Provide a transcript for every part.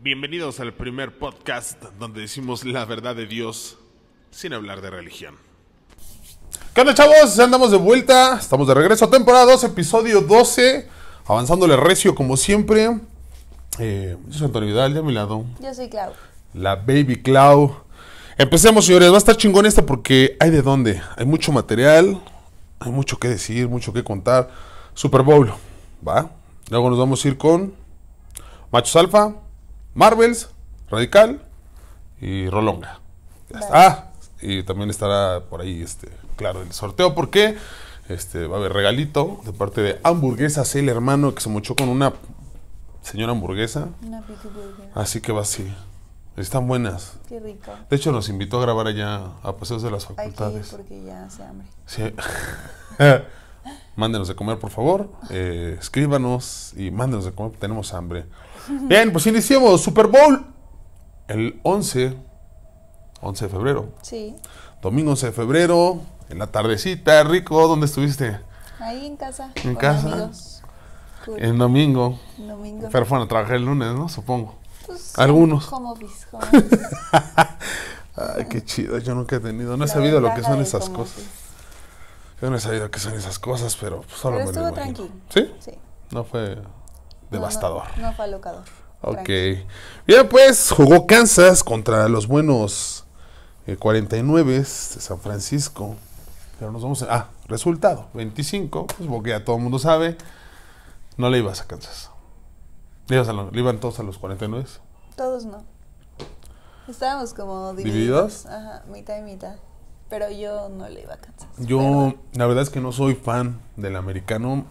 Bienvenidos al primer podcast donde decimos la verdad de Dios sin hablar de religión. ¿Qué onda chavos? Ya andamos de vuelta, estamos de regreso, temporada 2, episodio 12, avanzándole recio como siempre. Eh, yo soy Antonio Vidal, de a mi lado. Yo soy Clau. La baby Clau. Empecemos señores, va a estar chingón esta porque hay de dónde, hay mucho material, hay mucho que decir, mucho que contar. Super Bowl, ¿va? Luego nos vamos a ir con Machos Alfa Marvels, Radical y Rolonga. Ah, y también estará por ahí, este, claro, el sorteo porque este, va a haber regalito de parte de Hamburguesas, el hermano que se mochó con una señora hamburguesa. Así que va así. Están buenas. Qué rico. De hecho, nos invitó a grabar allá a Paseos de las Facultades. Hay porque ya hace hambre. Sí. mándenos de comer, por favor. Eh, escríbanos y mándenos de comer, tenemos hambre. Bien, pues iniciamos. Super Bowl el 11, 11 de febrero. Sí. Domingo 11 de febrero, en la tardecita, rico. ¿Dónde estuviste? Ahí en casa. En con casa. En En domingo. domingo. Pero fueron a trabajar el lunes, ¿no? Supongo. Pues, Algunos. Como office, Ay, qué chido. Yo nunca he tenido. No he sabido lo que son esas cosas. Yo no he sabido qué son esas cosas, pero pues, solo me lo tranquilo. ¿Sí? Sí. No fue devastador. No, fue alocador. Ok. Bien, pues jugó Kansas contra los buenos 49 eh, de San Francisco. Pero nos vamos a... Ah, resultado. 25, pues porque ya todo el mundo sabe. No le ibas a Kansas. Le, iban todos a los 49. Todos no. Estábamos como divididos. ¿Divididos? Ajá, mitad y mitad. Pero yo no le iba a Kansas. Yo, la verdad es que no soy fan del americano.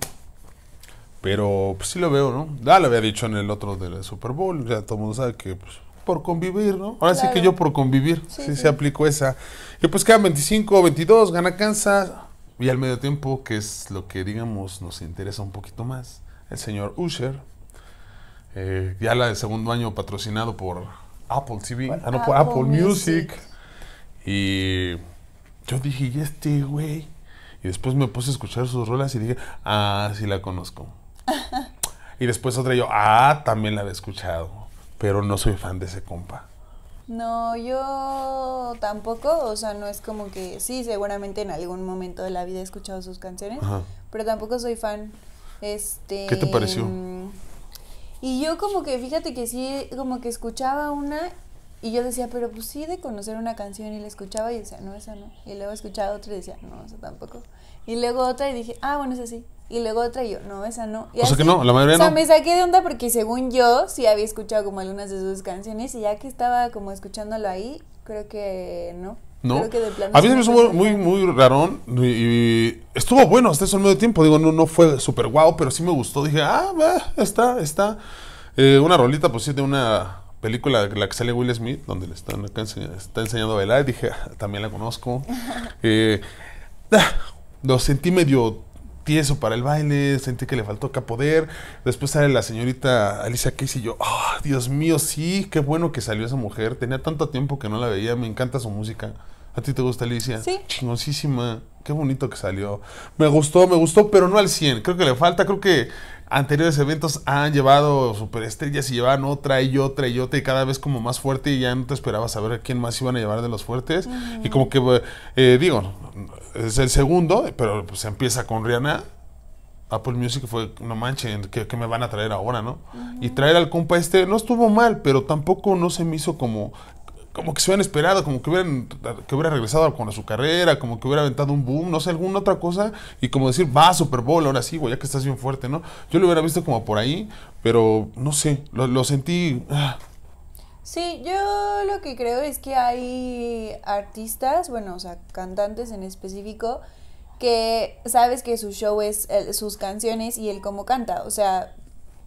Pero pues, sí lo veo, ¿no? Ya ah, lo había dicho en el otro del Super Bowl, ya todo el mundo sabe que pues, por convivir, ¿no? Ahora sí que yo por convivir, sí, se aplicó esa. Y pues quedan 25, 22, gana Kansas y al medio tiempo, que es lo que digamos nos interesa un poquito más, el señor Usher, eh, ya la de segundo año patrocinado por Apple TV, ah, Apple, Music. Music. Y yo dije, ¿y este güey? Y después me puse a escuchar sus rolas y dije, ah, sí la conozco. Y después otra yo, ah, también la había escuchado, pero no soy fan de ese compa. No, yo tampoco, o sea, no es como que, sí, seguramente en algún momento de la vida he escuchado sus canciones, pero tampoco soy fan. Este, ¿Qué te pareció? Mm, y yo como que, fíjate que sí, como que escuchaba una y yo decía, pero pues sí, de conocer una canción y la escuchaba y decía, no, esa no. Y luego escuchaba otra y decía, no, esa tampoco. Y luego otra y dije, ah, bueno, es así y luego otra y yo, no, esa no. o sea que no, la mayoría o sea, me saqué de onda porque según yo sí había escuchado como algunas de sus canciones y ya que estaba como escuchándolo ahí, creo que no. No. a mí se me hizo muy, muy raro y, estuvo bueno hasta eso en medio tiempo. Digo, no, no fue súper guau, pero sí me gustó. Dije, ah, está, está. Eh, una rolita, pues sí, de una película la que sale Will Smith, donde le están enseñando, está enseñando a bailar. Dije, ah, también la conozco. Eh, ah, lo sentí medio eso para el baile, sentí que le faltó poder. Después sale la señorita Alicia Keys y yo, ah, Dios mío, sí, qué bueno que salió esa mujer. Tenía tanto tiempo que no la veía, me encanta su música. ¿A ti te gusta Alicia? Sí. Chingosísima. Qué bonito que salió. Me gustó, me gustó, pero no al 100. Creo que le falta. Creo que anteriores eventos han llevado superestrellas y llevan otra y otra y otra y cada vez como más fuerte y ya no te esperabas a ver quién más iban a llevar de los fuertes. Y como que, eh, digo, es el segundo, pero se pues, empieza con Rihanna. Apple Music fue, no manchen, ¿qué, me van a traer ahora, no? Y traer al compa este no estuvo mal, pero tampoco no se me hizo como como que se hubieran esperado, como que hubieran que hubiera regresado con su carrera, como que hubiera aventado un boom, no sé, alguna otra cosa, y como decir, va, Super Bowl, ahora sí, güey, ya que estás bien fuerte, ¿no? Yo lo hubiera visto como por ahí, pero no sé, lo, sentí... Ah. Sí, yo lo que creo es que hay artistas, bueno, o sea, cantantes en específico, que sabes que su show es eh, sus canciones y él cómo canta, o sea,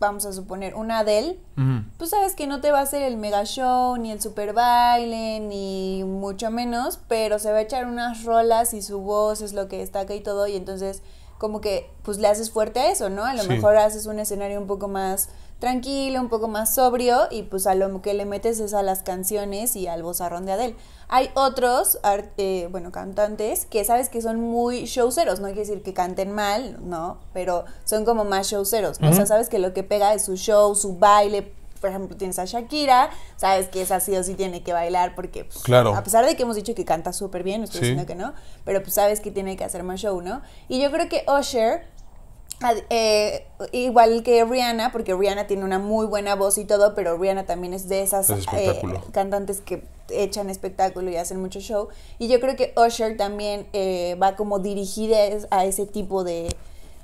vamos a suponer, una Adele, él... pues sabes que no te va a hacer el mega show, ni el super baile, ni mucho menos, pero se va a echar unas rolas y su voz es lo que destaca y todo, y entonces como que pues le haces fuerte a eso, ¿no? A lo mejor haces un escenario un poco más tranquilo, un poco más sobrio y pues a lo que le metes es a las canciones y al bozarrón de Adele. Hay otros, eh, bueno, cantantes que sabes que son muy showceros, no hay que decir que canten mal, no, pero son como más showceros, o sea, sabes que lo que pega es su show, su baile, por ejemplo, tienes a Shakira, sabes que es así o sí tiene que bailar porque, pues, a pesar de que hemos dicho que canta súper bien, estoy diciendo que no, pero pues sabes que tiene que hacer más show, ¿no? Y yo creo que Usher, eh, igual que Rihanna, porque Rihanna tiene una muy buena voz y todo, pero Rihanna también es de esas eh, cantantes que echan espectáculo y hacen mucho show. Y yo creo que Usher también eh, va como dirigida a ese tipo de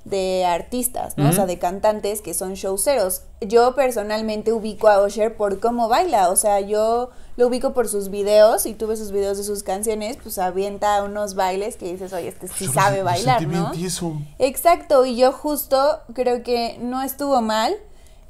de artistas, ¿no? O sea, de cantantes que son showceros. Yo personalmente ubico a Osher por cómo baila, o sea, yo lo ubico por sus videos y tuve sus videos de sus canciones, pues avienta unos bailes que dices, oye, este sí pues sabe bailar, ¿no? Exacto, y yo justo creo que no estuvo mal,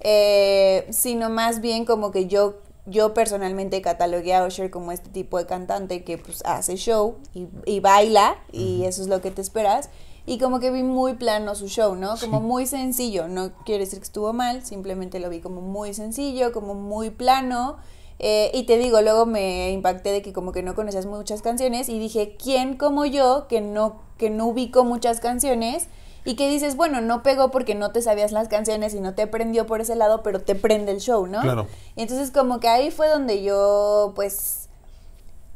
eh, sino más bien como que yo yo personalmente catalogué a Usher como este tipo de cantante que pues hace show y baila y eso es lo que te esperas y como que vi muy plano su show, ¿no? Como muy sencillo, no quiere decir que estuvo mal, simplemente lo vi como muy sencillo, como muy plano. Eh, y te digo, luego me impacté de que como que no conocías muchas canciones y dije, ¿quién como yo que no, que no ubico muchas canciones? Y que dices, bueno, no pegó porque no te sabías las canciones y no te prendió por ese lado, pero te prende el show, ¿no? Claro. Y entonces como que ahí fue donde yo pues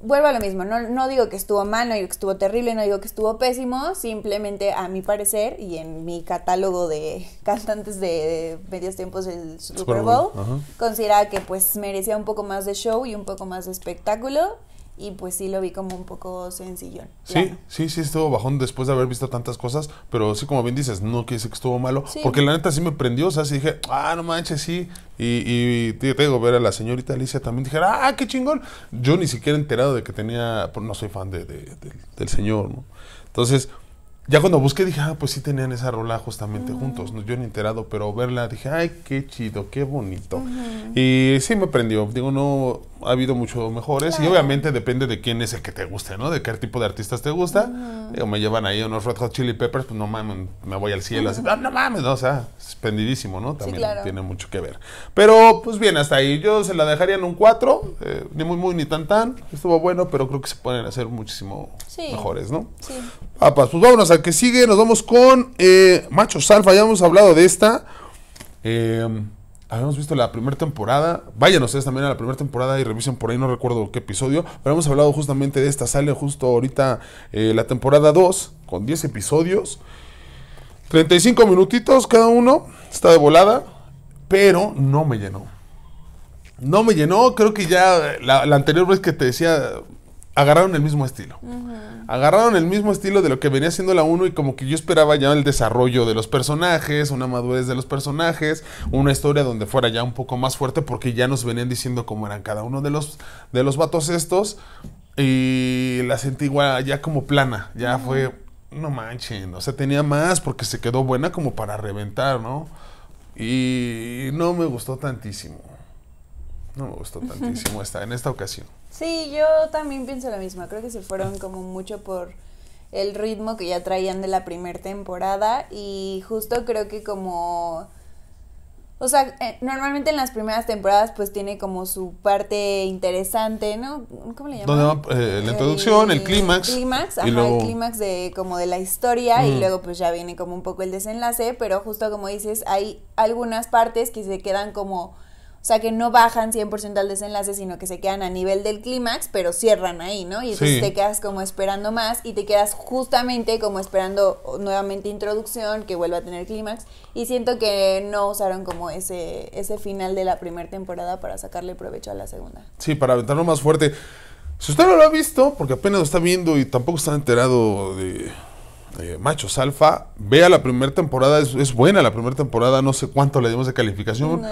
vuelvo a lo mismo, no, no, digo que estuvo mal, no digo que estuvo terrible, no digo que estuvo pésimo, simplemente a mi parecer y en mi catálogo de cantantes de, medios tiempos del Super Bowl, consideraba que pues merecía un poco más de show y un poco más de espectáculo y pues sí lo vi como un poco sencillón. Sí, sí, sí estuvo bajón después de haber visto tantas cosas, pero sí como bien dices, no quise que estuvo malo, porque la neta sí me prendió, o sea, sí dije, ah, no manches, sí, y, te digo, ver a la señorita Alicia también, dije, ah, qué chingón, yo ni siquiera enterado de que tenía, pues, no soy fan de, del señor, ¿no? Entonces, ya cuando busqué dije, ah, pues sí tenían esa rola justamente mm. juntos, yo ni enterado, pero verla dije, ay, qué chido, qué bonito. Y sí me prendió, digo, no, ha habido muchos mejores y obviamente depende de quién es el que te guste, ¿no? De qué tipo de artistas te gusta. O me llevan ahí unos Red Hot Chili Peppers, pues no mames, me voy al cielo, ah, no mames, ¿no? o sea, espendidísimo, ¿no? También tiene mucho que ver. Pero pues bien, hasta ahí yo se la dejaría en un 4, eh, ni muy muy ni tan tan, estuvo bueno, pero creo que se pueden hacer muchísimo mejores, ¿no? Sí. Papas, ah, pues, pues vámonos al que sigue, nos vamos con eh, Macho Machos ya hemos hablado de esta. Eh, habíamos visto la primera temporada. Vayan ustedes también a la primera temporada y revisen por ahí, no recuerdo qué episodio. Pero hemos hablado justamente de esta. Sale justo ahorita eh, la temporada 2 con 10 episodios. 35 minutitos cada uno. Está de volada. Pero no me llenó. No me llenó. Creo que ya eh, la anterior vez que te decía agarraron el mismo estilo. Agarraron el mismo estilo de lo que venía siendo la 1 y como que yo esperaba ya el desarrollo de los personajes, una madurez de los personajes, una historia donde fuera ya un poco más fuerte porque ya nos venían diciendo cómo eran cada uno de los, de los vatos estos y la sentí ya como plana, ya fue, no manchen, o sea, tenía más porque se quedó buena como para reventar, ¿no? Y no me gustó tantísimo no me gustó tantísimo esta, en esta ocasión. Sí, yo también pienso lo mismo. Creo que se fueron como mucho por el ritmo que ya traían de la primera temporada y justo creo que como... O sea, eh, normalmente en las primeras temporadas pues tiene como su parte interesante, ¿no? ¿Cómo le llaman? Eh, la introducción, el, clímax. El clímax, el clímax de como de la historia y luego pues ya viene como un poco el desenlace, pero justo como dices, hay algunas partes que se quedan como o sea, que no bajan 100% al desenlace, sino que se quedan a nivel del clímax, pero cierran ahí, ¿no? Y entonces te quedas como esperando más y te quedas justamente como esperando nuevamente introducción, que vuelva a tener clímax. Y siento que no usaron como ese, ese final de la primera temporada para sacarle provecho a la segunda. Sí, para aventarlo más fuerte. Si usted no lo ha visto, porque apenas lo está viendo y tampoco está enterado de eh, Machos Alfa, vea la primera temporada, es, buena la primera temporada, no sé cuánto le dimos de calificación.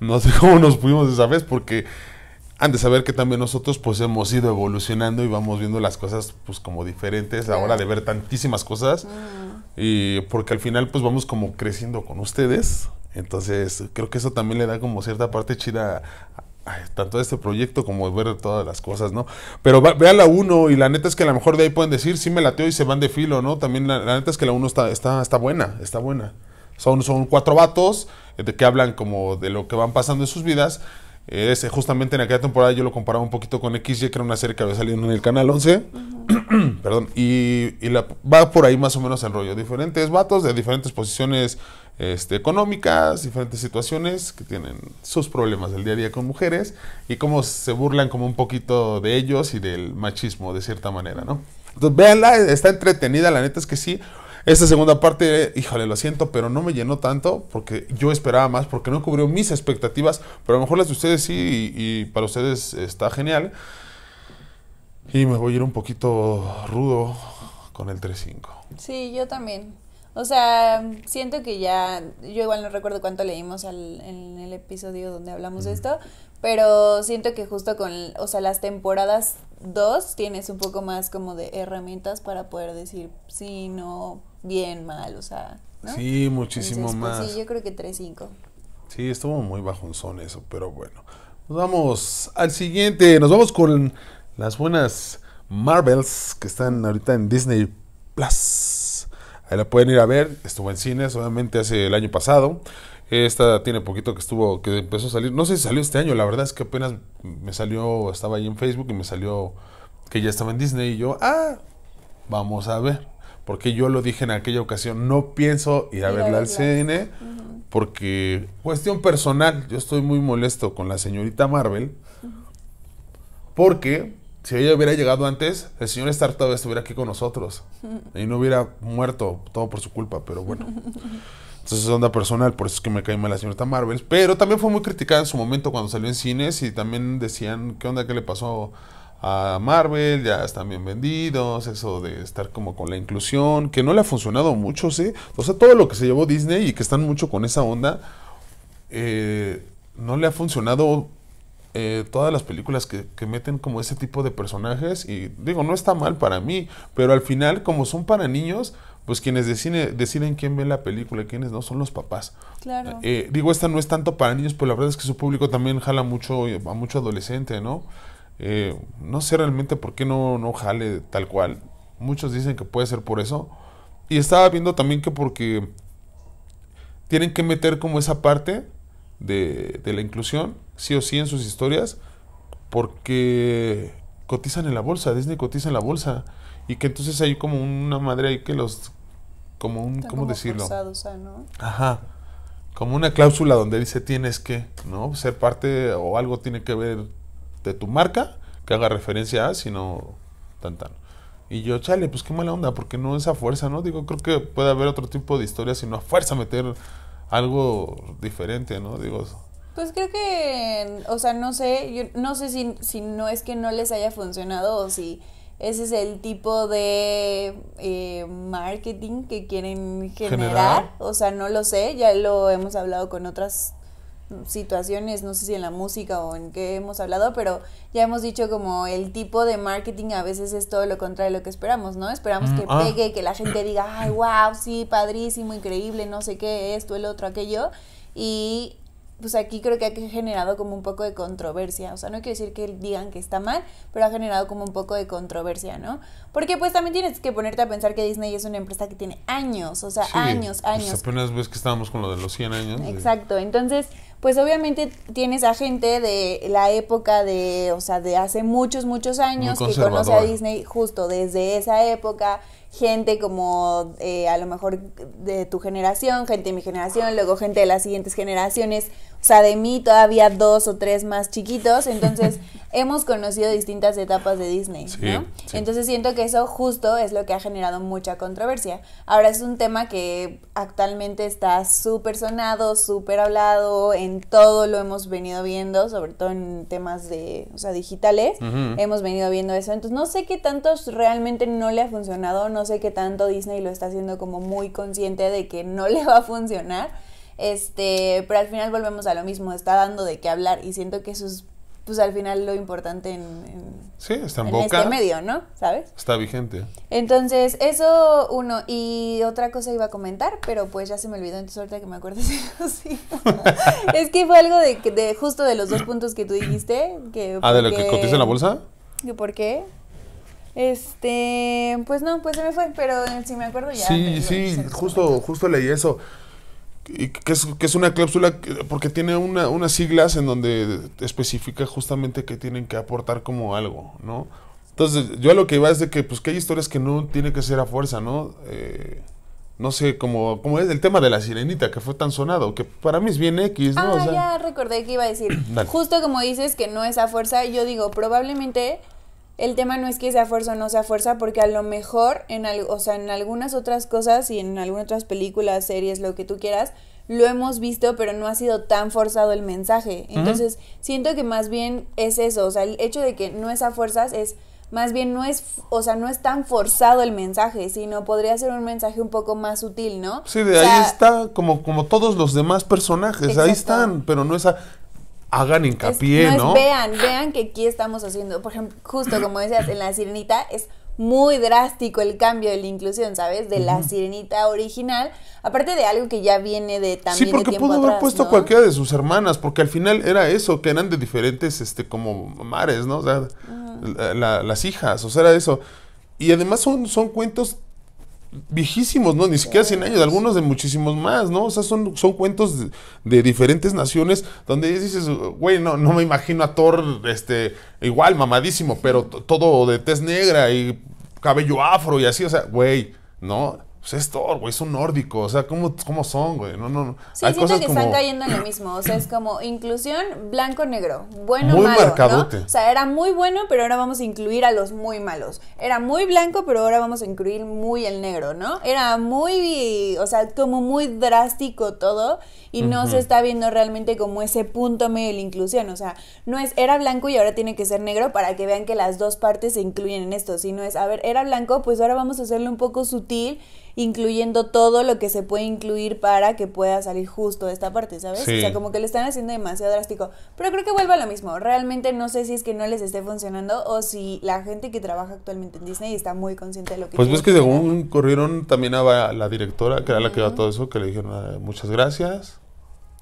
No sé cómo nos pudimos esa vez porque han de saber que también nosotros pues hemos ido evolucionando y vamos viendo las cosas pues como diferentes a la hora de ver tantísimas cosas mm. y porque al final pues vamos como creciendo con ustedes entonces creo que eso también le da como cierta parte chida tanto este proyecto como ver todas las cosas, ¿no? Pero vea la 1 y la neta es que a lo mejor de ahí pueden decir, sí me lateo y se van de filo, ¿no? También la, neta es que la 1 está, está, está buena, está buena. Son, son cuatro vatos eh, de que hablan como de lo que van pasando en sus vidas. Eh, justamente en aquella temporada yo lo comparaba un poquito con XY, que era una serie que había salido en el Canal 11. Perdón, y, va por ahí más o menos el rollo. Diferentes vatos de diferentes posiciones este, económicas, diferentes situaciones que tienen sus problemas del día a día con mujeres y cómo se burlan como un poquito de ellos y del machismo de cierta manera, ¿no? Entonces, véanla, está entretenida, la neta es que sí. Esta segunda parte, híjole, lo siento, pero no me llenó tanto porque yo esperaba más, porque no cubrió mis expectativas, pero a lo mejor las de ustedes sí y para ustedes está genial. Y me voy a ir un poquito rudo con el 3-5. Sí, yo también. O sea, siento que ya, yo igual no recuerdo cuánto leímos al, en el episodio donde hablamos de esto, pero siento que justo con, o sea, las temporadas 2 tienes un poco más como de herramientas para poder decir sí, no, bien, mal, o sea. Sí, muchísimo pues, más. sí, yo creo que 3-5. Sí, estuvo muy bajo un son eso, pero bueno. Nos vamos al siguiente, nos vamos con las buenas Marvels que están ahorita en Disney Plus. Ahí la pueden ir a ver. Estuvo en cines, obviamente, hace el año pasado. Esta tiene poquito que estuvo, que empezó a salir. No sé si salió este año, la verdad es que apenas me salió, estaba ahí en Facebook y me salió que ya estaba en Disney. Y yo, ah, vamos a ver. Porque yo lo dije en aquella ocasión, no pienso ir a verla al cine. Porque, cuestión personal, yo estoy muy molesto con la señorita Marvel. Porque si ella hubiera llegado antes, el señor Stark todavía estuviera aquí con nosotros. Y no hubiera muerto, todo por su culpa, pero bueno. Entonces es onda personal, por eso es que me cae mal la señorita Marvel. Pero también fue muy criticada en su momento cuando salió en cines y también decían, ¿qué onda que le pasó a Marvel? Ya están bien vendidos, eso de estar como con la inclusión, que no le ha funcionado mucho, ¿sí? O sea, todo lo que se llevó Disney y que están mucho con esa onda, eh, no le ha funcionado eh, todas las películas que, meten como ese tipo de personajes y digo, no está mal para mí, pero al final como son para niños, pues quienes deciden, deciden quién ve la película, quiénes no, son los papás. Claro. Eh, digo, esta no es tanto para niños, pero pues la verdad es que su público también jala mucho eh, a mucho adolescente, ¿no? no sé realmente por qué no, no jale tal cual. Muchos dicen que puede ser por eso. Y estaba viendo también que porque tienen que meter como esa parte de, de la inclusión sí o sí en sus historias porque cotizan en la bolsa, Disney cotiza en la bolsa y que entonces hay como una madre ahí que los como un cómo como decirlo ¿no? ajá como una cláusula donde dice tienes que no ser parte o algo tiene que ver de tu marca que haga referencia a sino tan tan y yo chale pues qué mala onda porque no esa fuerza no digo creo que puede haber otro tipo de historias sino a fuerza meter algo diferente no digo pues creo que, o sea, no sé, yo no sé si, no es que no les haya funcionado o si ese es el tipo de eh, marketing que quieren generar. O sea, no lo sé, ya lo hemos hablado con otras situaciones, no sé si en la música o en qué hemos hablado, pero ya hemos dicho como el tipo de marketing a veces es todo lo contrario de lo que esperamos, ¿no? Esperamos mm, que ah. pegue, que la gente diga, ay, wow, sí, padrísimo, increíble, no sé qué, esto, el otro, aquello. Y pues aquí creo que ha generado como un poco de controversia. O sea, no quiero decir que digan que está mal, pero ha generado como un poco de controversia, ¿no? Porque pues también tienes que ponerte a pensar que Disney es una empresa que tiene años, o sea, años, pues, años. Pues apenas ves que estábamos con lo de los 100 años. Exacto, entonces pues obviamente tienes a gente de la época de, o sea, de hace muchos, muchos años que conoce a Disney justo desde esa época, gente como eh, a lo mejor de tu generación, gente de mi generación, luego gente de las siguientes generaciones. O sea, de mí todavía dos o tres más chiquitos. Entonces, hemos conocido distintas etapas de Disney, Entonces siento que eso justo es lo que ha generado mucha controversia. Ahora es un tema que actualmente está súper sonado, súper hablado, en todo lo hemos venido viendo, sobre todo en temas de, o digitales, hemos venido viendo eso. Entonces no sé qué tanto realmente no le ha funcionado, no sé qué tanto Disney lo está haciendo como muy consciente de que no le va a funcionar este, pero al final volvemos a lo mismo, está dando de qué hablar y siento que eso es pues al final lo importante en, sí, está en, este medio, ¿no? ¿Sabes? Está vigente. Entonces, eso uno. Y otra cosa iba a comentar, pero pues ya se me olvidó, entonces ahorita que me acuerdo sí. es que fue algo de, de, justo de los dos puntos que tú dijiste. Que ah, de lo que cotiza en la bolsa. ¿Y por qué? Este, pues no, pues se me fue, pero si me acuerdo ya. Sí, sí, justo, justo leí eso y que, es, una cláusula porque tiene una, unas siglas en donde especifica justamente que tienen que aportar como algo, ¿no? Entonces, yo a lo que iba es de que, pues, que hay historias que no tiene que ser a fuerza, ¿no? Eh, no sé, como, como es el tema de la sirenita, que fue tan sonado, que para mí es bien X, ¿no? Ah, ya recordé que iba a decir. Justo como dices que no es a fuerza, yo digo, probablemente el tema no es que sea fuerza o no sea fuerza, porque a lo mejor en, o sea, en algunas otras cosas y en algunas otras películas, series, lo que tú quieras, lo hemos visto, pero no ha sido tan forzado el mensaje. Entonces, siento que más bien es eso, o sea, el hecho de que no es a fuerzas es más bien no es, o sea, no es tan forzado el mensaje, sino podría ser un mensaje un poco más sutil, ¿no? Sí, de ahí está, como, como todos los demás personajes, ahí están, pero no es a, hagan hincapié, no, vean, vean que aquí estamos haciendo, por ejemplo, justo como decías, en la sirenita es muy drástico el cambio de la inclusión, ¿sabes? De la sirenita original, aparte de algo que ya viene de también Sí, porque tiempo pudo haber puesto cualquiera de sus hermanas, porque al final era eso, que eran de diferentes, este, como mares, ¿no? O sea, las hijas, o sea, era eso. Y además son, son cuentos viejísimos, ¿no? Ni siquiera 100 años, algunos de muchísimos más, ¿no? O sea, son, son cuentos de, de diferentes naciones donde dices, güey, no, no me imagino a Thor, este, igual, mamadísimo, pero todo de tez negra y cabello afro y así, o sea, güey, ¿no? pues es Thor, güey, es un nórdico, o sea, ¿cómo, cómo son, güey? No, no, no. Sí, siento que están cayendo en lo mismo, o sea, es como inclusión blanco-negro, bueno muy malo, marcadote. O sea, era muy bueno, pero ahora vamos a incluir a los muy malos. Era muy blanco, pero ahora vamos a incluir muy el negro, ¿no? Era muy, o sea, como muy drástico todo y no se está viendo realmente como ese punto medio de la inclusión, o sea, no es era blanco y ahora tiene que ser negro para que vean que las dos partes se incluyen en esto, Si no es, a ver, era blanco, pues ahora vamos a hacerlo un poco sutil incluyendo todo lo que se puede incluir para que pueda salir justo de esta parte, ¿sabes? O sea, como que lo están haciendo demasiado drástico. Pero creo que vuelve a lo mismo. Realmente no sé si es que no les esté funcionando o si la gente que trabaja actualmente en Disney está muy consciente de lo que... Pues ves que según corrieron también a la directora, que era la que iba todo eso, que le dijeron ah, muchas gracias.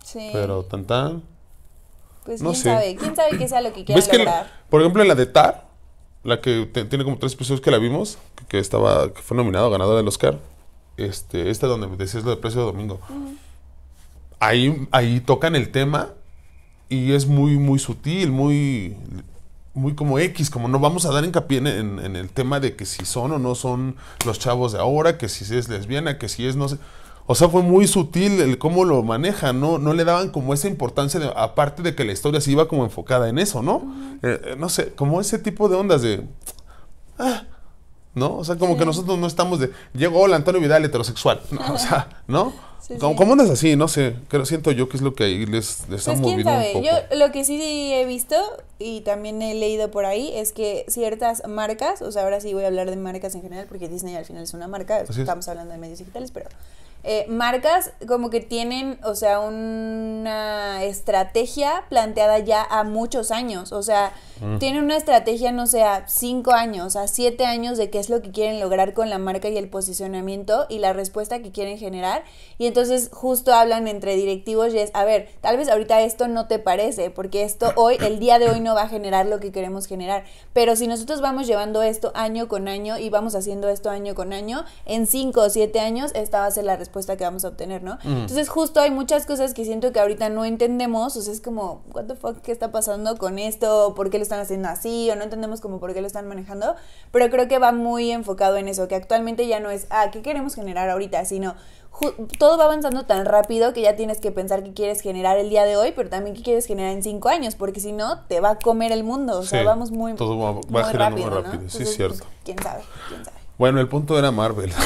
Sí. Pero tan tan. Pues quién sabe, quién sabe qué sea lo que quiera por ejemplo, la de Tar, la que tiene como tres episodios que la vimos, que, estaba, que fue nominado, ganadora del Oscar este, esta donde decías lo de precio de domingo. ahí, ahí tocan el tema y es muy, muy sutil, muy, muy como X, como no vamos a dar hincapié en, el tema de que si son o no son los chavos de ahora, que si es lesbiana, que si es no sé. O sea, fue muy sutil el cómo lo manejan, ¿no? No le daban como esa importancia, aparte de que la historia se iba como enfocada en eso, ¿no? Eh, eh, no sé, como ese tipo de ondas de... Ah, ¿no? O sea, como que nosotros no estamos de, llegó Hola Antonio Vidal heterosexual, ¿no? O sea, ¿no? ¿Cómo como, así, no sé, creo, siento yo que es lo que ahí les, les pues, moviendo Un poco. Yo lo que sí he visto y también he leído por ahí es que ciertas marcas, o sea, ahora sí voy a hablar de marcas en general porque Disney al final es una marca, estamos hablando de medios digitales, pero eh, marcas como que tienen, o sea, una estrategia planteada ya a muchos años. O sea, mm. tienen una estrategia, no sé, a cinco años, a siete años de qué es lo que quieren lograr con la marca y el posicionamiento y la respuesta que quieren generar. Y entonces justo hablan entre directivos y es, a ver, tal vez ahorita esto no te parece, porque esto hoy, el día de hoy no va a generar lo que queremos generar. Pero si nosotros vamos llevando esto año con año y vamos haciendo esto año con año, en cinco o siete años esta va a ser la respuesta respuesta que vamos a obtener, ¿no? Entonces justo hay muchas cosas que siento que ahorita no entendemos, o sea, es como, what the fuck, ¿qué está pasando con esto? ¿Por qué lo están haciendo así? O no entendemos como por qué lo están manejando, pero creo que va muy enfocado en eso, que actualmente ya no es, ah, ¿qué queremos generar ahorita? Sino, todo va avanzando tan rápido que ya tienes que pensar qué quieres generar el día de hoy, pero también qué quieres generar en cinco años, porque si no, te va a comer el mundo. O sea, vamos muy, todo va, girando rápido. Muy rápido. ¿no? cierto. Pues, ¿quién, sabe? ¿Quién sabe? Bueno, el punto era Marvel.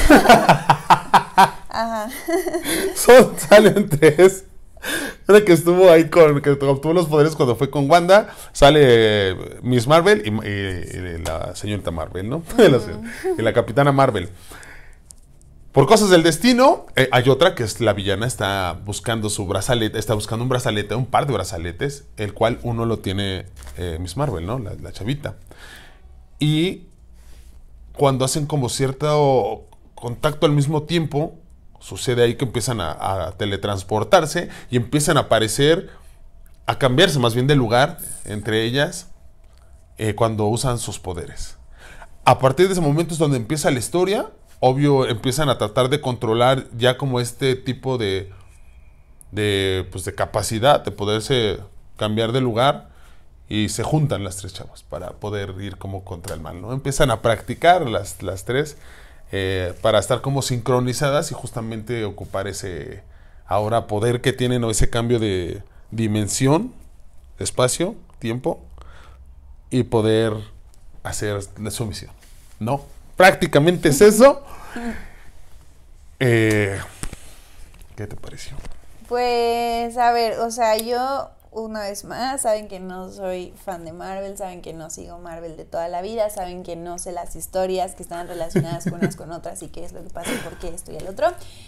Son, salen Era que estuvo ahí con, que obtuvo los poderes cuando fue con Wanda, sale eh, Miss Marvel y, la señorita Marvel, ¿no? y la capitana Marvel. Por cosas del destino, eh, hay otra que es la villana, está buscando su brazalete, está buscando un brazalete, un par de brazaletes, el cual uno lo tiene eh, Miss Marvel, ¿no? La, la chavita. Y cuando hacen como cierto contacto al mismo tiempo, Sucede ahí que empiezan a, teletransportarse y empiezan a aparecer, a cambiarse más bien de lugar entre ellas eh, cuando usan sus poderes. A partir de ese momento es donde empieza la historia. Obvio, empiezan a tratar de controlar ya como este tipo de, de, pues, de capacidad de poderse cambiar de lugar y se juntan las tres chavas para poder ir como contra el mal, ¿no? Empiezan a practicar las, las tres eh, para estar como sincronizadas y justamente ocupar ese ahora poder que tienen o ese cambio de dimensión, espacio, tiempo y poder hacer su misión. No, prácticamente es eso. Eh, ¿Qué te pareció? Pues, a ver, o sea, yo una vez más, saben que no soy fan de Marvel, saben que no sigo Marvel de toda la vida, saben que no sé las historias que están relacionadas con unas con otras y qué es lo que pasa, por qué esto y el otro.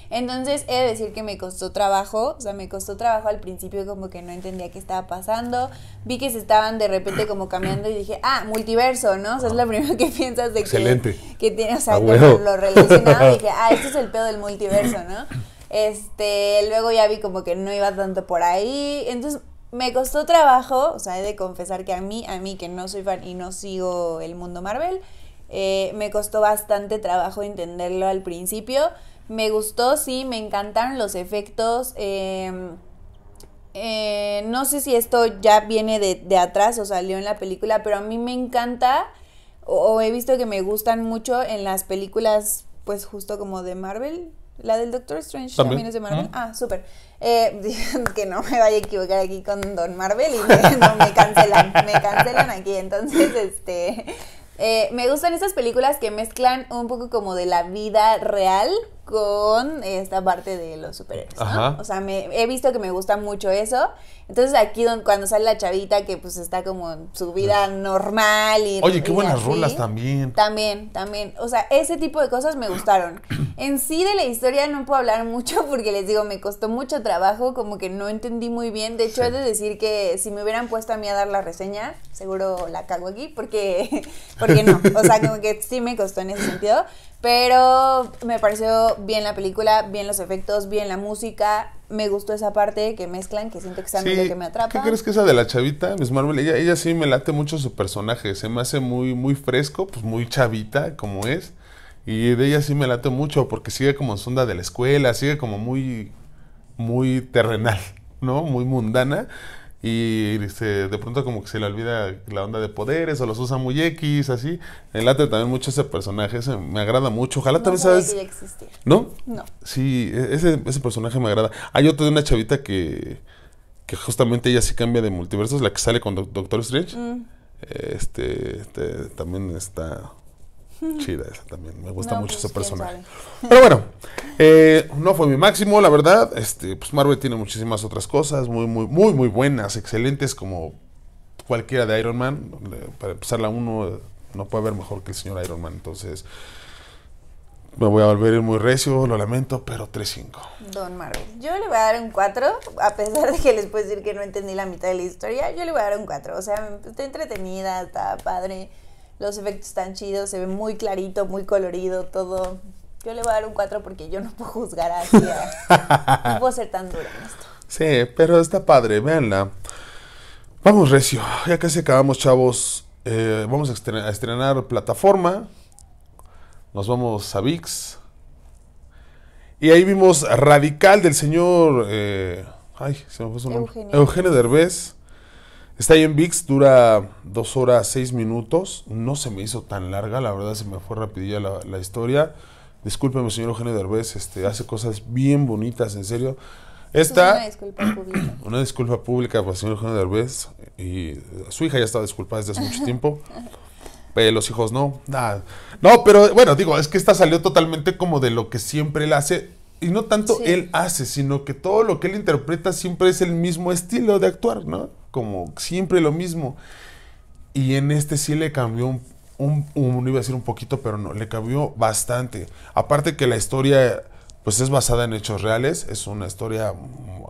Entonces, he de decir que me costó trabajo, o sea, me costó trabajo al principio como que no entendía qué estaba pasando, vi que se estaban de repente como cambiando y dije, ah, multiverso, ¿no? O sea, es lo primero que piensas de Excelente. que, que tiene, o sea, ah, lo relacionado, dije, ah, este es el pedo del multiverso, ¿no? Este, luego ya vi como que no iba tanto por ahí, entonces me costó trabajo, o sea, he de confesar que a mí, a mí que no soy fan y no sigo el mundo Marvel, eh, me costó bastante trabajo entenderlo al principio. Me gustó, sí, me encantaron los efectos. Em, eh, no sé si esto ya viene de, atrás o salió en la película, pero a mí me encanta o, he visto que me gustan mucho en las películas, pues justo como de Marvel, la del Doctor Strange también, es de Marvel. Ah, súper. Eh, que no me vaya a equivocar aquí con Don Marvel y me, cancelan, me cancelan aquí. Entonces, este, eh, me gustan esas películas que mezclan un poco como de la vida real con esta parte de los superhéroes, ¿no? O sea, he visto que me gusta mucho eso. Entonces aquí cuando sale la chavita que pues está como su vida pues. normal y... Oye, qué buenas rolas también. También, también. O sea, ese tipo de cosas me gustaron. En sí de la historia no puedo hablar mucho porque les digo, me costó mucho trabajo, como que no entendí muy bien. De hecho, he de decir que si me hubieran puesto a mí a dar la reseña, seguro la cago aquí porque, porque no. O sea, como que sí me costó en ese sentido. Pero me pareció bien la película, bien los efectos, bien la música. Me gustó esa parte que mezclan, que siento que es algo que me atrapa. ¿Qué crees que esa de la chavita, Miss Marvel? Ella, sí me late mucho su personaje. Se me hace muy, muy fresco, pues muy chavita como es. Y de ella sí me late mucho porque sigue como sonda de la escuela, sigue como muy, muy terrenal, ¿no? Muy mundana y de pronto como que se le olvida la onda de poderes o los usa muy X, así. El late también mucho ese personaje, me agrada mucho. Ojalá también sabes... ¿No? No. Sí, e-, ese, ese personaje me agrada. Hay otro de una chavita que, que justamente ella sí cambia de multiversos, la que sale con Doctor Strange. Mm. Este, este también está Chida esa también, me gusta mucho su pues, ese personaje. Pero bueno, eh, no fue mi máximo, la verdad. Este, pues Marvel tiene muchísimas otras cosas muy, muy, muy, muy buenas, excelentes, como cualquiera de Iron Man. Eh, para empezar la 1 eh, no puede haber mejor que el señor Iron Man, entonces me voy a volver muy recio, lo lamento, pero 3-5. Don Marvel. Yo le voy a dar un 4, a pesar de que les puedo decir que no entendí la mitad de la historia, yo le voy a dar un 4. O sea, está entretenida, está padre. Los efectos están chidos, se ve muy clarito, muy colorido, todo. Yo le voy a dar un 4 porque yo no puedo juzgar así. A... no puedo ser tan dura en esto. Sí, pero está padre, véanla. Vamos, Recio, ya casi acabamos, chavos. Eh, vamos a estrenar, plataforma. Nos vamos a VIX. Y ahí vimos Radical del señor. Eh, ay, se me puso nombre. Eugenio Derbez. Está ahí en VIX, dura dos horas seis minutos. No se me hizo tan larga, la verdad se me fue rapidilla la, historia. Discúlpeme, señor Eugenio Derbez, este, hace cosas bien bonitas, en serio. Esta, una disculpa pública. Una disculpa pública para el señor Eugenio Derbez. Y su hija ya estaba disculpada desde hace mucho tiempo. Pero eh, los hijos no, nada. No, pero bueno, digo, es que esta salió totalmente como de lo que siempre él hace. Y no tanto él hace, sino que todo lo que él interpreta siempre es el mismo estilo de actuar, ¿no? como siempre lo mismo. Y en este sí le cambió un, iba a decir un poquito, pero no, le cambió bastante. Aparte que la historia, pues es basada en hechos reales, es una historia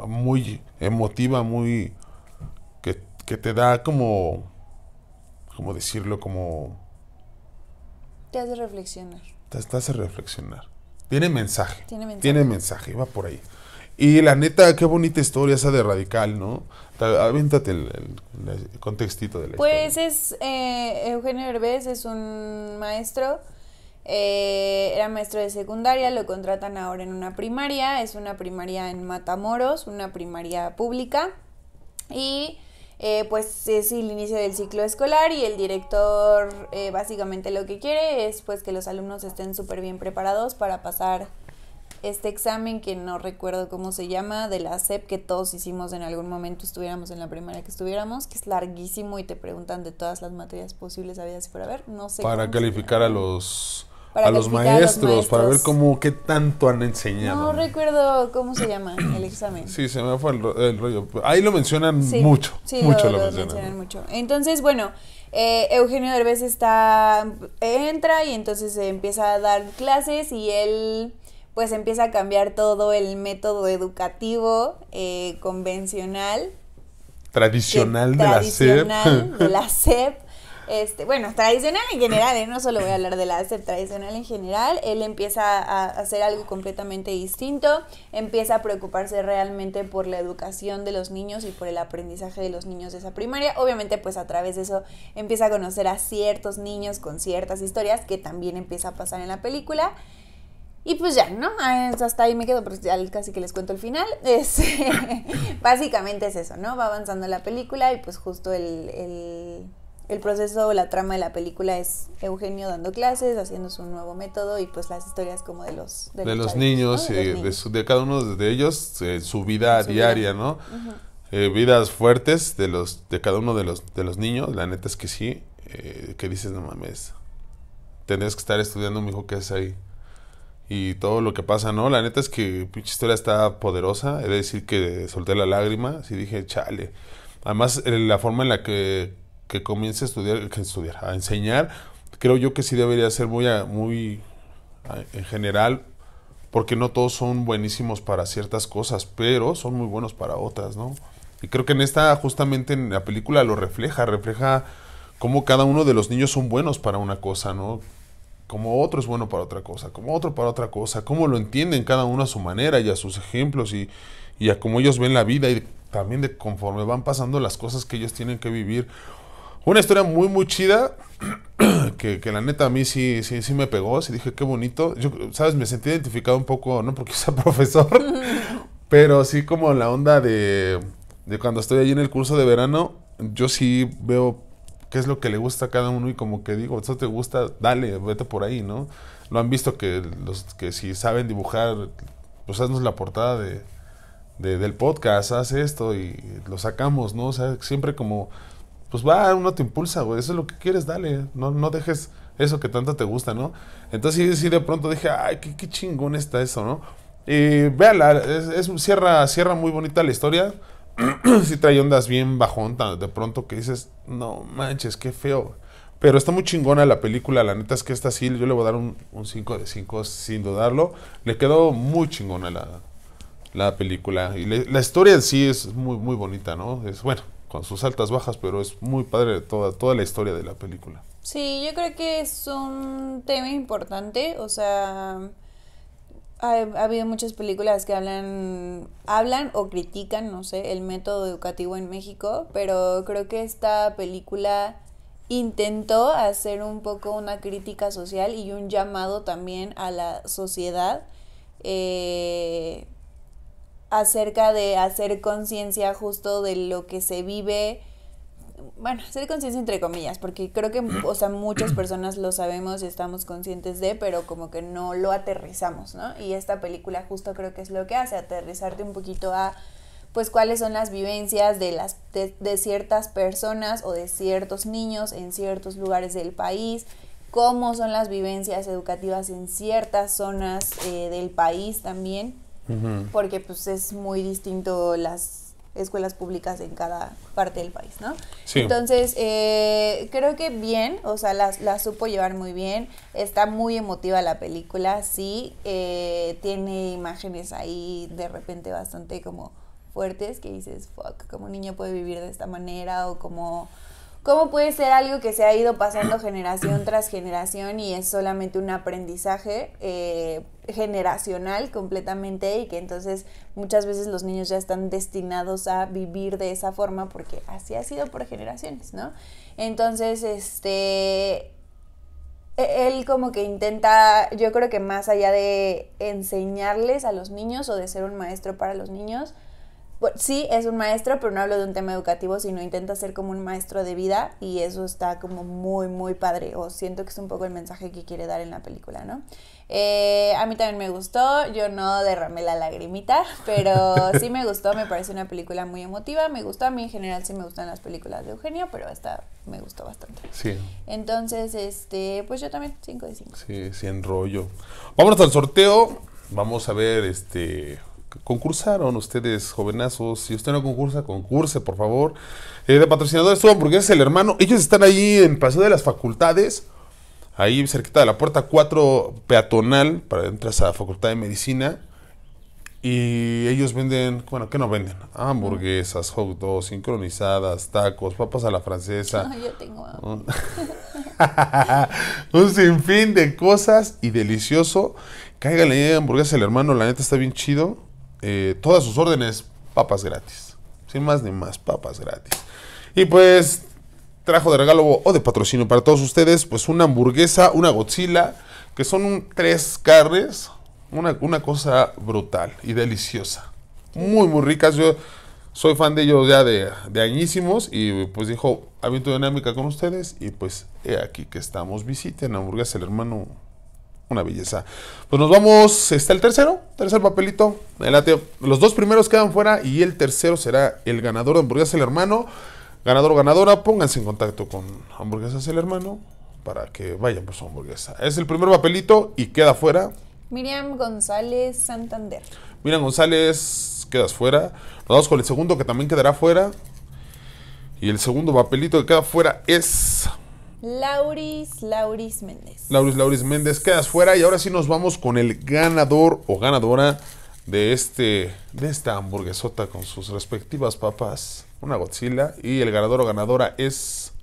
muy emotiva, muy... que, te da como... ¿Cómo decirlo? Como... Te hace reflexionar. Te, hace reflexionar. Tiene mensaje. Tiene mensaje. Tiene mensaje, va por ahí. Y la neta, qué bonita historia esa de Radical, ¿no? Aviéntate el, el, contextito de pues es eh, Eugenio Herbes es un maestro, eh, era maestro de secundaria, lo contratan ahora en una primaria, es una primaria en Matamoros, una primaria pública, y eh, pues es el inicio del ciclo escolar y el director básicamente lo que quiere es pues que los alumnos estén súper bien preparados para pasar este examen que no recuerdo cómo se llama, de la SEP que todos hicimos en algún momento, estuviéramos en la primaria que estuviéramos, que es larguísimo y te preguntan de todas las materias posibles, había por ver, no sé. Para calificar a los... a, los maestros, para ver cómo, qué tanto han enseñado. No recuerdo cómo se llama el examen. Sí, se me fue el, el rollo. Ahí lo mencionan mucho, sí, mucho lo, mencionan. mucho. Entonces, bueno, eh, Eugenio Derbez está, entra y entonces empieza a dar clases y él pues empieza a cambiar todo el método educativo eh, convencional. Tradicional, de, la SEP. Este, bueno, tradicional en general, ¿eh? no solo voy a hablar de la SEP, tradicional en general, él empieza a hacer algo completamente distinto, empieza a preocuparse realmente por la educación de los niños y por el aprendizaje de los niños de esa primaria. Obviamente, pues a través de eso empieza a conocer a ciertos niños con ciertas historias que también empieza a pasar en la película y pues ya, ¿no? Ah, hasta ahí me quedo, pero ya casi que les cuento el final. Es, básicamente es eso, ¿no? Va avanzando la película y pues justo el, proceso la trama de la película es Eugenio dando clases, haciendo su nuevo método y pues las historias como de los... De, los, niños, de, cada uno de ellos, eh, su vida diaria, ¿no? Eh, vidas fuertes de, los, de cada uno de los, de los niños, la neta es que sí, eh, que dices, no mames, tendrías que estar estudiando, mi hijo ¿qué es ahí? y todo lo que pasa, ¿no? La neta es que pinche historia está poderosa. He de decir que solté la lágrima. Sí dije, chale. Además, la forma en la que, que comience a estudiar, que estudiar, a enseñar, creo yo que sí debería ser muy, muy en general, porque no todos son buenísimos para ciertas cosas, pero son muy buenos para otras, ¿no? Y creo que en esta, justamente en la película, lo refleja, refleja cómo cada uno de los niños son buenos para una cosa, ¿no? como otro es bueno para otra cosa, como otro para otra cosa, como lo entienden cada uno a su manera y a sus ejemplos y, y a cómo ellos ven la vida y también de conforme van pasando las cosas que ellos tienen que vivir. Una historia muy, muy chida, que, la neta a mí sí, sí, me pegó, sí dije, qué bonito. Yo, sabes, me sentí identificado un poco, no porque sea profesor, pero sí como la onda de, de cuando estoy allí en el curso de verano, yo sí veo qué es lo que le gusta a cada uno y como que digo, eso te gusta, dale, vete por ahí, ¿no? Lo han visto que los que si saben dibujar, pues haznos la portada de, del podcast, haz esto y lo sacamos, ¿no? O sea, siempre como, pues va, uno te impulsa, güey, eso es lo que quieres, dale, no, no dejes eso que tanto te gusta, ¿no? Entonces sí, de pronto dije, ay, qué, chingón está eso, ¿no? Y véala, es, es, cierra, cierra muy bonita la historia si trae ondas bien bajón, de pronto que dices, no manches, qué feo. Pero está muy chingona la película, la neta es que esta sí, yo le voy a dar un 5 de 5 sin dudarlo. Le quedó muy chingona la, la película. Y la historia en sí es muy, muy bonita, ¿no? Es bueno, con sus altas bajas, pero es muy padre toda, toda la historia de la película. Sí, yo creo que es un tema importante, o sea, ha, habido muchas películas que hablan, hablan o critican, no sé, el método educativo en México, pero creo que esta película intentó hacer un poco una crítica social y un llamado también a la sociedad eh, acerca de hacer conciencia justo de lo que se vive bueno, ser conciencia entre comillas, porque creo que, o sea, muchas personas lo sabemos y estamos conscientes de, pero como que no lo aterrizamos, ¿no? Y esta película justo creo que es lo que hace, aterrizarte un poquito a, pues, cuáles son las vivencias de, las, de, ciertas personas o de ciertos niños en ciertos lugares del país, cómo son las vivencias educativas en ciertas zonas eh, del país también, porque pues es muy distinto las escuelas públicas en cada parte del país, ¿no? Entonces, eh, creo que bien, o sea, la, la, supo llevar muy bien, está muy emotiva la película, sí, eh, tiene imágenes ahí de repente bastante como fuertes que dices, fuck, como un niño puede vivir de esta manera o como ¿Cómo puede ser algo que se ha ido pasando generación tras generación y es solamente un aprendizaje eh, generacional completamente y que entonces muchas veces los niños ya están destinados a vivir de esa forma porque así ha sido por generaciones, ¿no? Entonces, este, e, él como que intenta, yo creo que más allá de enseñarles a los niños o de ser un maestro para los niños, pues, sí, es un maestro, pero no hablo de un tema educativo, sino intenta ser como un maestro de vida y eso está como muy, muy padre. O siento que es un poco el mensaje que quiere dar en la película, ¿no? Eh, a mí también me gustó, yo no derramé la lagrimita, pero sí me gustó, me parece una película muy emotiva, me gustó, a mí en general sí me gustan las películas de Eugenio, pero esta me gustó bastante. Sí. Entonces, este, pues yo también, 5 de 5. Sí, sin rollo. Vámonos al sorteo, vamos a ver, este, concursaron ustedes, jovenazos. Si usted no concursa, concurse, por favor. Eh, de patrocinadores estuvo Hamburguesas El Hermano. Ellos están ahí en Paseo de las Facultades, ahí cerquita de la puerta 4 peatonal, para entrar a la Facultad de Medicina. Y ellos venden, bueno, ¿qué no venden? Hamburguesas, hot dogs, sincronizadas, tacos, papas a la francesa. yo tengo un, sinfín de cosas y delicioso. Cáiganle hamburguesas, el hermano, la neta está bien chido. Eh, todas sus órdenes, papas gratis. Sin más ni más, papas gratis. Y pues trajo de regalo o de patrocinio para todos ustedes, pues una hamburguesa, una Godzilla, que son tres carnes, una, cosa brutal y deliciosa. Muy, muy ricas. Yo soy fan de ellos ya de, de añísimos y pues dijo, habito dinámica con ustedes y pues aquí que estamos. Visiten hamburguesa el hermano una belleza. Pues nos vamos, está el tercero, tercer papelito, adelante. Los dos primeros quedan fuera y el tercero será el ganador de hamburguesas el hermano. Ganador o ganadora, pónganse en contacto con hamburguesas el hermano para que vayan por su hamburguesa. Es el primer papelito y queda fuera. Miriam González Santander. Miriam González, quedas fuera. Nos vamos con el segundo que también quedará fuera. Y el segundo papelito que queda fuera es Lauris, Lauris Méndez. Lauris, Lauris Méndez, quedas fuera y ahora sí nos vamos con el ganador o ganadora de este de esta hamburguesota con sus respectivas papas, una Godzilla y el ganador o ganadora es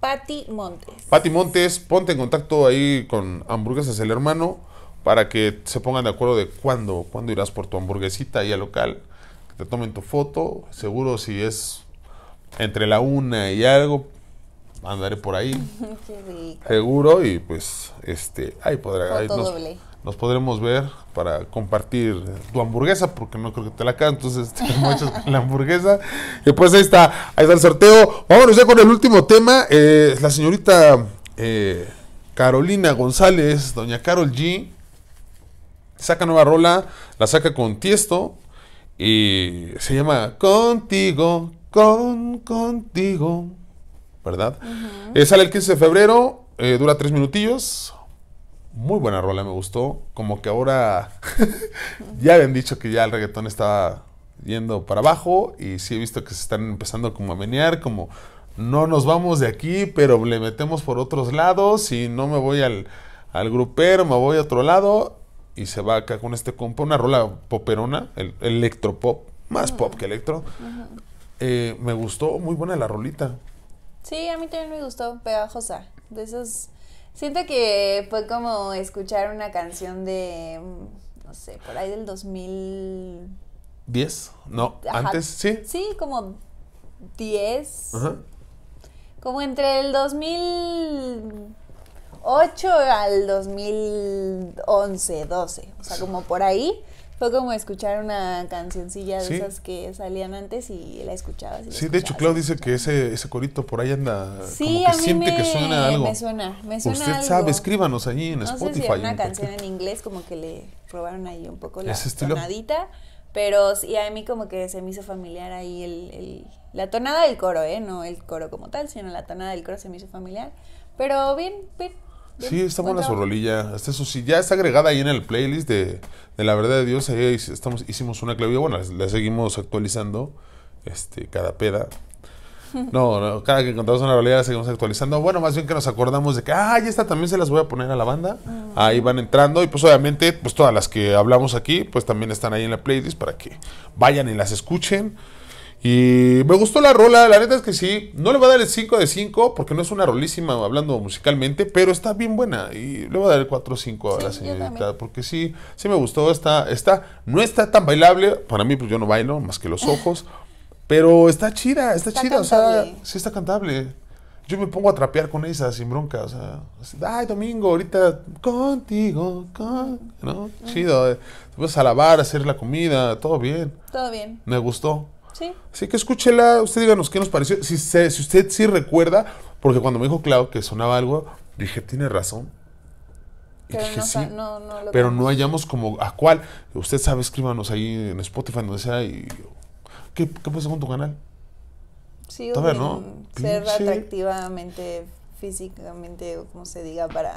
Pati Montes. Pati Montes, ponte en contacto ahí con Hamburguesas el Hermano para que se pongan de acuerdo de cuándo, cuándo irás por tu hamburguesita ahí al local, que te tomen tu foto, seguro si es entre la una y algo, andaré por ahí. Seguro y pues este, ahí podrá nos, podremos ver para compartir tu hamburguesa porque no creo que te la acabes entonces te este, la hamburguesa. Y pues ahí está, ahí está el sorteo. Vámonos ya con el último tema, eh, la señorita eh, Carolina González, doña Carol G. Saca nueva rola, la saca con Tiesto y se llama Contigo, con contigo. ¿verdad? sale el 15 de febrero, eh, dura tres minutillos. Muy buena rola, me gustó. Como que ahora ya habían dicho que ya el reggaetón estaba yendo para abajo y sí he visto que se están empezando como a menear, como no nos vamos de aquí, pero le metemos por otros lados y no me voy al, al grupero, me voy a otro lado y se va acá con este compa, una rola poperona, el, electropop, más pop que electro. Eh, me gustó, muy buena la rolita. Sí, a mí también me gustó, pegajosa. De esos. Siento que fue como escuchar una canción de. Mm, no sé, por ahí del 2010 No, antes, sí. Sí, como 10. Ajá. Como entre el 2008 al 2011, 12. O sea, como por ahí. Fue como escuchar una cancioncilla de esas que salían antes y la escuchaba sí, de hecho, Clau dice que ese, ese corito por ahí anda. Sí, a mí siente me, que suena algo. Me suena, me suena. Usted sabe, escríbanos allí en no Spotify. Sé si era una canción en inglés, como que le probaron ahí un poco la tonadita. Pero sí, a mí como que se me hizo familiar ahí el, el, la tonada del coro, ¿eh? No el coro como tal, sino la tonada del coro se me hizo familiar. Pero bien, bien, Sí, está buena su rolilla. eso sí, ya está agregada ahí en el playlist de, La Verdad de Dios. Ahí estamos, hicimos una clave. Bueno, la seguimos actualizando este, cada peda. No, no, cada que encontramos una realidad la seguimos actualizando. Bueno, más bien que nos acordamos de que, ah, ya está también se las voy a poner a la banda. Ah. Ahí van entrando y pues obviamente, pues todas las que hablamos aquí, pues también están ahí en la playlist para que vayan y las escuchen. Y me gustó la rola, la neta es que sí. No le voy a dar el 5 de 5 porque no es una rolísima hablando musicalmente, pero está bien buena. Y le voy a dar el 4 o 5 a la señorita porque sí, sí me gustó. Está, está, no está tan bailable. Para mí, pues yo no bailo más que los ojos. Pero está chida, está, chida. O sea, sí está cantable. Yo me pongo a trapear con esa sin bronca. O sea, ay, domingo, ahorita contigo, ¿no? Chido. Eh, te vas a lavar, hacer la comida, todo bien. Todo bien. Me gustó. Sí. Así que escúchela, usted díganos qué nos pareció. Si, si usted sí recuerda, porque cuando me dijo Clau que sonaba algo, dije, tiene razón. Pero, no, hallamos como a cuál. Usted sabe, escríbanos ahí en Spotify, donde sea. Y, ¿qué, ¿Qué pasó con tu canal? Sí, ¿no? ser atractivamente, físicamente, como se diga, para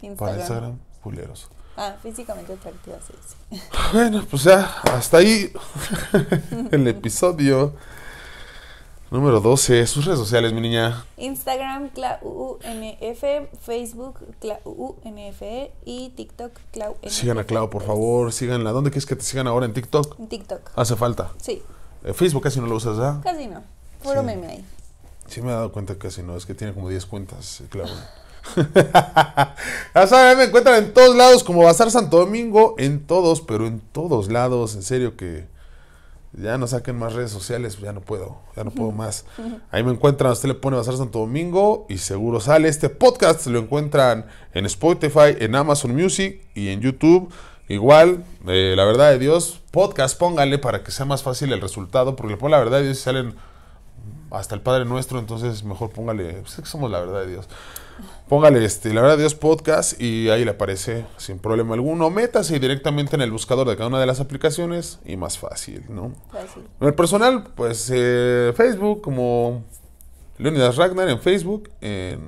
Instagram. Para Instagram, puleros. Ah, físicamente atractiva, sí, sí. Bueno, pues ya, hasta ahí el episodio número 12. Sus redes sociales, mi niña. Instagram, ClauUNF, Facebook, ClauUNF y TikTok, clau. Sigan a Clau, por favor, síganla. ¿Dónde quieres que te sigan ahora? ¿En TikTok? En TikTok. ¿Hace falta? Sí. Eh, Facebook casi no lo usas, ya? Casi no, puro meme ahí. Sí me he dado cuenta que casi no, es que tiene como 10 cuentas, Clau. ya me encuentran en todos lados como Bazar Santo Domingo, en todos, pero en todos lados, en serio que ya no saquen más redes sociales, ya no puedo, ya no puedo más. Ahí me encuentran, usted le pone Bazar Santo Domingo y seguro sale. Este podcast lo encuentran en Spotify, en Amazon Music y en YouTube. Igual, eh, la verdad de Dios, podcast póngale para que sea más fácil el resultado, porque le pongo la verdad de Dios y salen hasta el Padre Nuestro, entonces mejor póngale, sé pues que somos la verdad de Dios. Póngale este, La Verdad de Dios Podcast y ahí le aparece sin problema alguno. Métase directamente en el buscador de cada una de las aplicaciones y más fácil, ¿no? En el personal, pues eh, Facebook como Leonidas Ragnar en Facebook en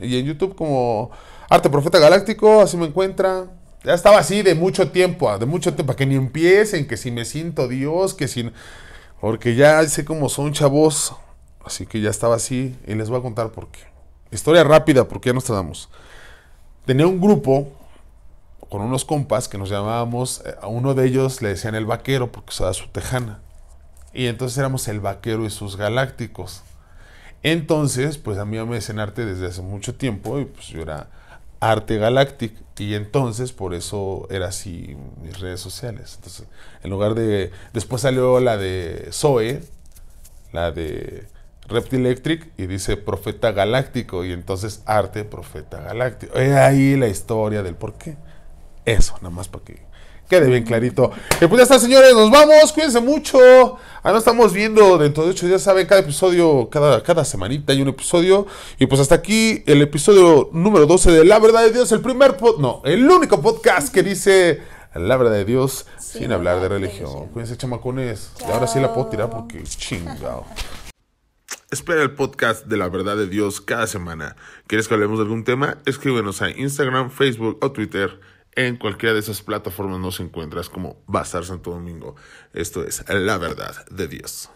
y en YouTube como Arte Profeta Galáctico, así me encuentra. Ya estaba así de mucho tiempo, de mucho tiempo, que ni empiecen, que si me siento Dios, que si... Porque ya sé cómo son chavos, así que ya estaba así y les voy a contar por qué historia rápida, porque ya nos tardamos. Tenía un grupo con unos compas que nos llamábamos, eh, a uno de ellos le decían el vaquero porque usaba su tejana. Y entonces éramos el vaquero y sus galácticos. Entonces, pues a mí me decían arte desde hace mucho tiempo y pues yo era arte galáctico. Y entonces por eso era así mis redes sociales. Entonces, en lugar de... Después salió la de Zoe, la de Reptil Electric y dice Profeta Galáctico y entonces Arte Profeta Galáctico. ahí la historia del por qué. Eso, nada más para que quede bien clarito. Y eh, pues ya está, señores, nos vamos, cuídense mucho. Ah, nos estamos viendo dentro de ocho días, saben, cada episodio, cada, cada semanita hay un episodio. Y pues hasta aquí el episodio número 12 de La Verdad de Dios, el primer no, el único podcast que dice La Verdad de Dios sin hablar de religión. Cuídense, chamacones. Y ahora sí la puedo tirar porque chingado. Espera el podcast de la verdad de Dios cada semana. ¿Quieres que hablemos de algún tema? Escríbenos a Instagram, Facebook o Twitter. En cualquiera de esas plataformas nos encuentras como Bazar Santo Domingo. Esto es la verdad de Dios.